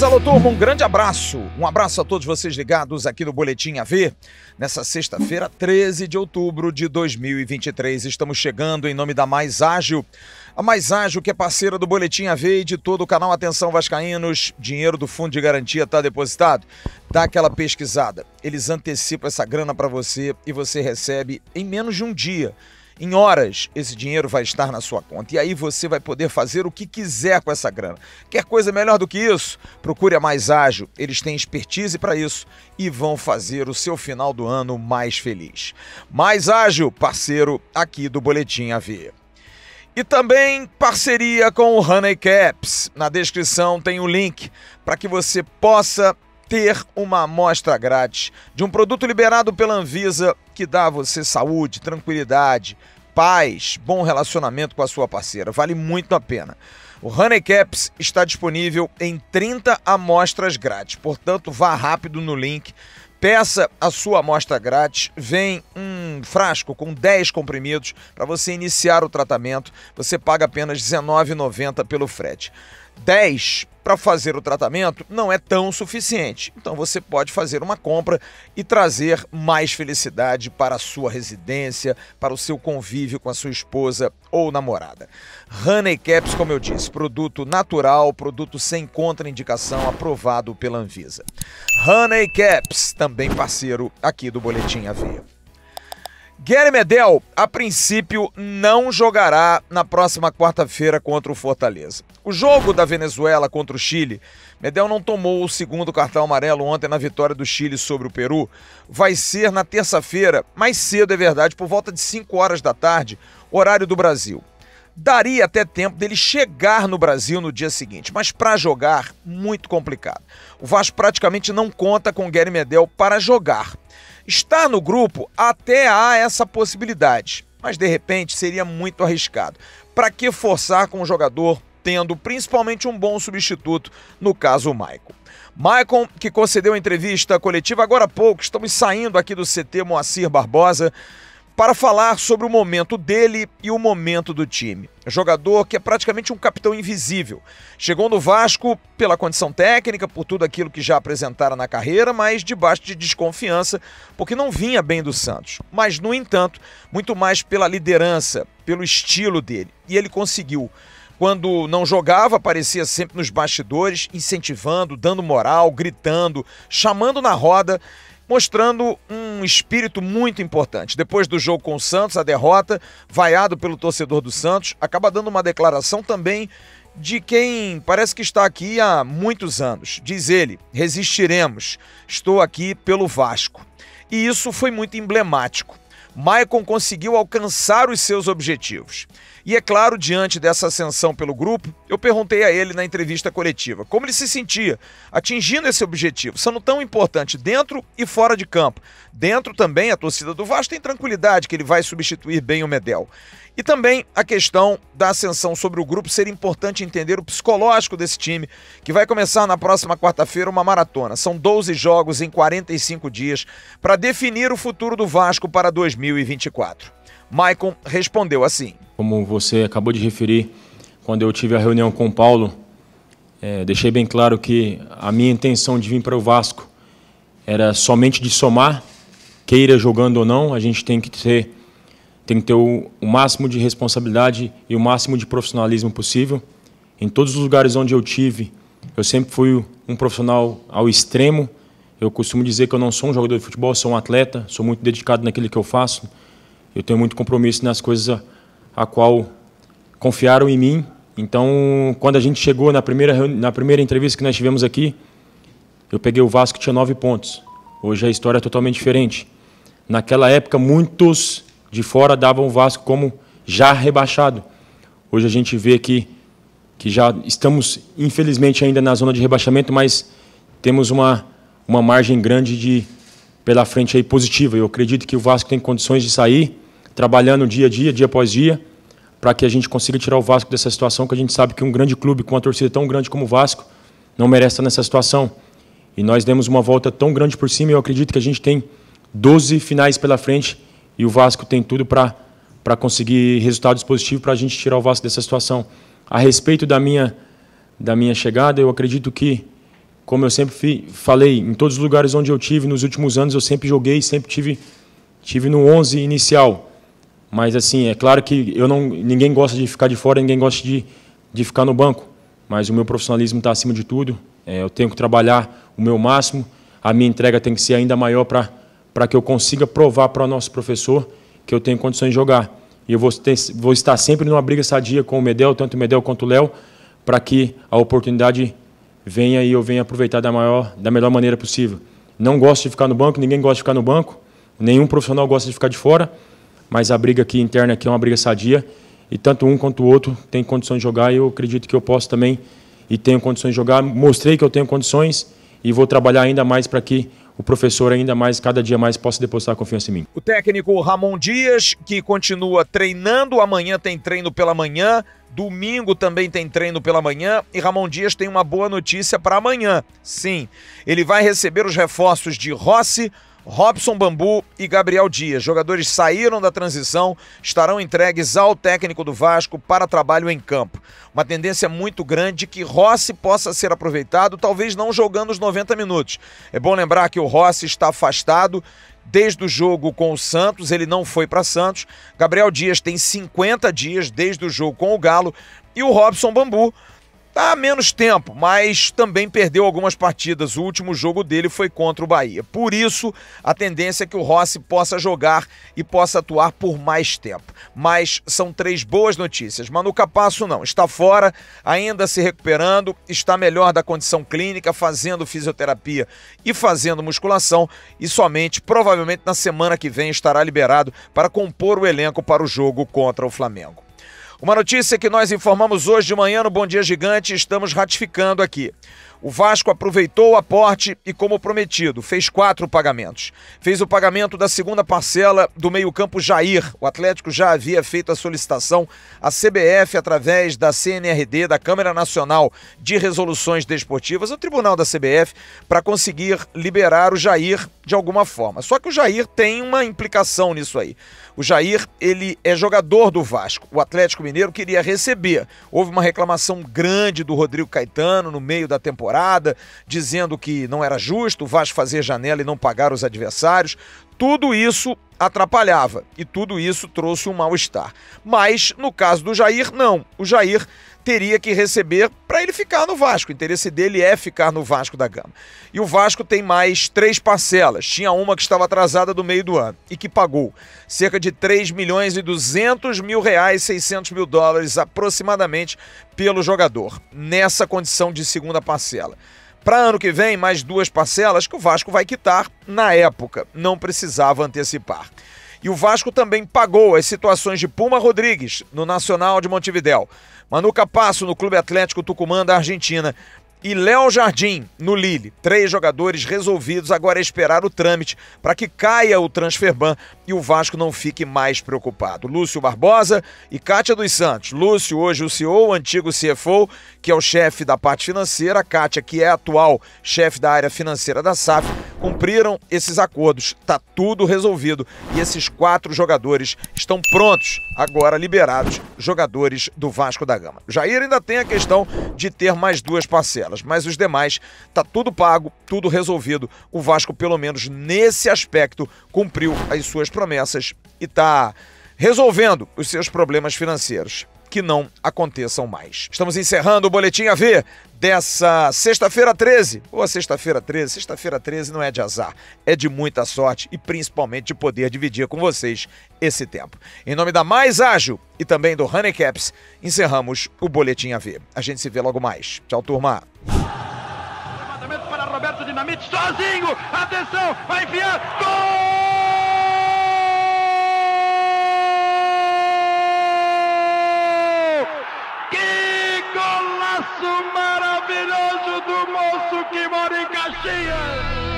Mas alô turma, um grande abraço. Um abraço a todos vocês ligados aqui no Boletim AV. Nessa sexta-feira, 13 de outubro de 2023, estamos chegando em nome da Mais Ágil. A Mais Ágil que é parceira do Boletim AV e de todo o canal Atenção Vascaínos, dinheiro do Fundo de Garantia está depositado. Dá aquela pesquisada. Eles antecipam essa grana para você e você recebe em menos de um dia. Em horas, esse dinheiro vai estar na sua conta e aí você vai poder fazer o que quiser com essa grana. Quer coisa melhor do que isso? Procure a Mais Ágil, eles têm expertise para isso e vão fazer o seu final do ano mais feliz. Mais Ágil, parceiro aqui do Boletim AV. E também parceria com o Honey Caps. Na descrição tem o um link para que você possa ter uma amostra grátis de um produto liberado pela Anvisa que dá a você saúde, tranquilidade, paz, bom relacionamento com a sua parceira. Vale muito a pena. O Honeycaps está disponível em 30 amostras grátis, portanto, vá rápido no link. Peça a sua amostra grátis, vem um frasco com 10 comprimidos para você iniciar o tratamento. Você paga apenas R$19,90 pelo frete. 10 para fazer o tratamento não é tão suficiente. Então você pode fazer uma compra e trazer mais felicidade para a sua residência, para o seu convívio com a sua esposa ou namorada. Honey Caps, como eu disse, produto natural, produto sem contraindicação, aprovado pela Anvisa. Honey Caps, também parceiro aqui do Boletim Aveia. Guilherme Medel, a princípio, não jogará na próxima quarta-feira contra o Fortaleza. O jogo da Venezuela contra o Chile, Medel não tomou o segundo cartão amarelo ontem na vitória do Chile sobre o Peru, vai ser na terça-feira, mais cedo é verdade, por volta de 5 horas da tarde, horário do Brasil. Daria até tempo dele chegar no Brasil no dia seguinte, mas para jogar, muito complicado. O Vasco praticamente não conta com o Guilherme Medel para jogar Estar no grupo até há essa possibilidade, mas de repente seria muito arriscado. Para que forçar com o jogador tendo principalmente um bom substituto, no caso o Maicon. Maicon, que concedeu entrevista coletiva agora há pouco, estamos saindo aqui do CT Moacir Barbosa para falar sobre o momento dele e o momento do time. Jogador que é praticamente um capitão invisível. Chegou no Vasco pela condição técnica, por tudo aquilo que já apresentara na carreira, mas debaixo de desconfiança, porque não vinha bem do Santos. Mas, no entanto, muito mais pela liderança, pelo estilo dele. E ele conseguiu quando não jogava, aparecia sempre nos bastidores, incentivando, dando moral, gritando, chamando na roda mostrando um espírito muito importante. Depois do jogo com o Santos, a derrota, vaiado pelo torcedor do Santos, acaba dando uma declaração também de quem parece que está aqui há muitos anos. Diz ele: resistiremos, estou aqui pelo Vasco. E isso foi muito emblemático. Maicon conseguiu alcançar os seus objetivos. E é claro, diante dessa ascensão pelo grupo, eu perguntei a ele na entrevista coletiva como ele se sentia atingindo esse objetivo, sendo tão importante dentro e fora de campo. Dentro também, a torcida do Vasco tem tranquilidade que ele vai substituir bem o Medel. E também a questão da ascensão sobre o grupo ser importante entender o psicológico desse time, que vai começar na próxima quarta-feira uma maratona. São 12 jogos em 45 dias para definir o futuro do Vasco para 2000. 2024. Maicon respondeu assim: Como você acabou de referir, quando eu tive a reunião com o Paulo, é, deixei bem claro que a minha intenção de vir para o Vasco era somente de somar, queira jogando ou não, a gente tem que ter, tem que ter o, o máximo de responsabilidade e o máximo de profissionalismo possível. Em todos os lugares onde eu tive, eu sempre fui um profissional ao extremo eu costumo dizer que eu não sou um jogador de futebol, sou um atleta, sou muito dedicado naquilo que eu faço. Eu tenho muito compromisso nas coisas a, a qual confiaram em mim. Então, quando a gente chegou na primeira, na primeira entrevista que nós tivemos aqui, eu peguei o Vasco que tinha nove pontos. Hoje a história é totalmente diferente. Naquela época, muitos de fora davam o Vasco como já rebaixado. Hoje a gente vê que, que já estamos, infelizmente, ainda na zona de rebaixamento, mas temos uma uma margem grande de pela frente aí positiva. Eu acredito que o Vasco tem condições de sair trabalhando dia a dia, dia após dia, para que a gente consiga tirar o Vasco dessa situação que a gente sabe que um grande clube com uma torcida tão grande como o Vasco não merece estar nessa situação. E nós demos uma volta tão grande por cima eu acredito que a gente tem 12 finais pela frente e o Vasco tem tudo para para conseguir resultados positivos para a gente tirar o Vasco dessa situação. A respeito da minha da minha chegada, eu acredito que como eu sempre fi, falei, em todos os lugares onde eu tive nos últimos anos, eu sempre joguei, sempre tive, tive no 11 inicial. Mas assim, é claro que eu não, ninguém gosta de ficar de fora, ninguém gosta de, de ficar no banco. Mas o meu profissionalismo está acima de tudo. É, eu tenho que trabalhar o meu máximo. A minha entrega tem que ser ainda maior para que eu consiga provar para o nosso professor que eu tenho condições de jogar. E eu vou, ter, vou estar sempre numa briga sadia com o Medel, tanto o Medel quanto o Léo, para que a oportunidade venha e eu venha aproveitar da, maior, da melhor maneira possível. Não gosto de ficar no banco, ninguém gosta de ficar no banco, nenhum profissional gosta de ficar de fora, mas a briga aqui interna aqui é uma briga sadia e tanto um quanto o outro tem condições de jogar e eu acredito que eu posso também e tenho condições de jogar. Mostrei que eu tenho condições e vou trabalhar ainda mais para que o professor ainda mais, cada dia mais, possa depositar confiança em mim. O técnico Ramon Dias, que continua treinando, amanhã tem treino pela manhã, Domingo também tem treino pela manhã e Ramon Dias tem uma boa notícia para amanhã. Sim, ele vai receber os reforços de Rossi, Robson Bambu e Gabriel Dias. Jogadores saíram da transição, estarão entregues ao técnico do Vasco para trabalho em campo. Uma tendência muito grande que Rossi possa ser aproveitado, talvez não jogando os 90 minutos. É bom lembrar que o Rossi está afastado desde o jogo com o Santos, ele não foi para Santos. Gabriel Dias tem 50 dias desde o jogo com o Galo e o Robson Bambu Tá há menos tempo, mas também perdeu algumas partidas. O último jogo dele foi contra o Bahia. Por isso, a tendência é que o Rossi possa jogar e possa atuar por mais tempo. Mas são três boas notícias. Manu Capasso não, está fora, ainda se recuperando, está melhor da condição clínica, fazendo fisioterapia e fazendo musculação e somente provavelmente na semana que vem estará liberado para compor o elenco para o jogo contra o Flamengo. Uma notícia que nós informamos hoje de manhã no Bom Dia Gigante, estamos ratificando aqui. O Vasco aproveitou o aporte e, como prometido, fez quatro pagamentos. Fez o pagamento da segunda parcela do meio-campo Jair. O Atlético já havia feito a solicitação à CBF através da CNRD, da Câmara Nacional de Resoluções Desportivas, ao Tribunal da CBF, para conseguir liberar o Jair de alguma forma. Só que o Jair tem uma implicação nisso aí. O Jair, ele é jogador do Vasco. O Atlético Mineiro queria receber. Houve uma reclamação grande do Rodrigo Caetano no meio da temporada temporada, dizendo que não era justo o Vasco fazer janela e não pagar os adversários. Tudo isso atrapalhava e tudo isso trouxe um mal-estar. Mas no caso do Jair, não. O Jair teria que receber para ele ficar no Vasco. O interesse dele é ficar no Vasco da Gama. E o Vasco tem mais três parcelas. Tinha uma que estava atrasada do meio do ano e que pagou cerca de 3 milhões e 200 mil reais, 600 mil dólares aproximadamente pelo jogador, nessa condição de segunda parcela. Para ano que vem, mais duas parcelas que o Vasco vai quitar na época, não precisava antecipar. E o Vasco também pagou as situações de Puma Rodrigues no Nacional de Montevidéu, Manu Capasso no Clube Atlético Tucumã da Argentina e Léo Jardim no Lille. Três jogadores resolvidos agora esperar o trâmite para que caia o transferban e o Vasco não fique mais preocupado. Lúcio Barbosa e Cátia dos Santos. Lúcio, hoje o CEO, o antigo CFO, que é o chefe da parte financeira, a Kátia, que é atual chefe da área financeira da SAF, cumpriram esses acordos. Tá tudo resolvido e esses quatro jogadores estão prontos, agora liberados, jogadores do Vasco da Gama. Jair ainda tem a questão de ter mais duas parcelas, mas os demais tá tudo pago, tudo resolvido. O Vasco, pelo menos nesse aspecto, cumpriu as suas promessas e tá resolvendo os seus problemas financeiros que não aconteçam mais. Estamos encerrando o Boletim AV dessa sexta-feira 13. Ou a sexta-feira 13. Sexta-feira 13 não é de azar, é de muita sorte e principalmente de poder dividir com vocês esse tempo. Em nome da Mais Ágil e também do Honeycaps, encerramos o Boletim AV. A gente se vê logo mais. Tchau, turma. Levantamento para Roberto Dinamite sozinho. Atenção, vai enfiar. Gol! que mora em Caxias.